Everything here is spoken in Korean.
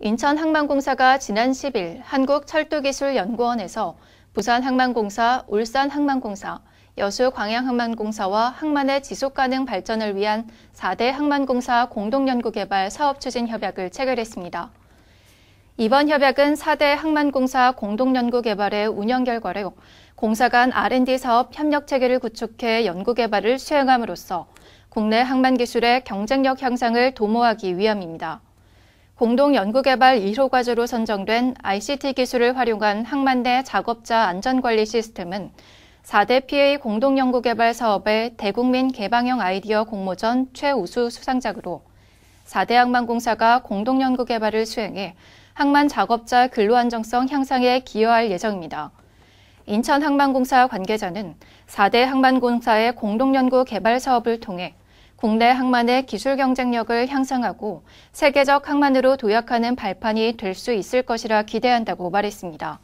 인천항만공사가 지난 10일 한국철도기술연구원에서 부산항만공사, 울산항만공사, 여수광양항만공사와 항만의 지속가능 발전을 위한 4대 항만공사 공동연구개발 사업추진 협약을 체결했습니다. 이번 협약은 4대 항만공사 공동연구개발의 운영 결과로 공사 간 R&D 사업 협력 체계를 구축해 연구개발을 수행함으로써 국내 항만기술의 경쟁력 향상을 도모하기 위함입니다. 공동 연구개발 1호 과제로 선정된 ICT 기술을 활용한 항만대 작업자 안전관리 시스템은 4대 PA 공동 연구개발 사업의 대국민 개방형 아이디어 공모전 최우수 수상작으로 4대 항만공사가 공동 연구개발을 수행해 항만 작업자 근로 안정성 향상에 기여할 예정입니다. 인천항만공사 관계자는 4대 항만공사의 공동연구 개발 사업을 통해 국내 항만의 기술 경쟁력을 향상하고 세계적 항만으로 도약하는 발판이 될 수 있을 것이라 기대한다고 말했습니다.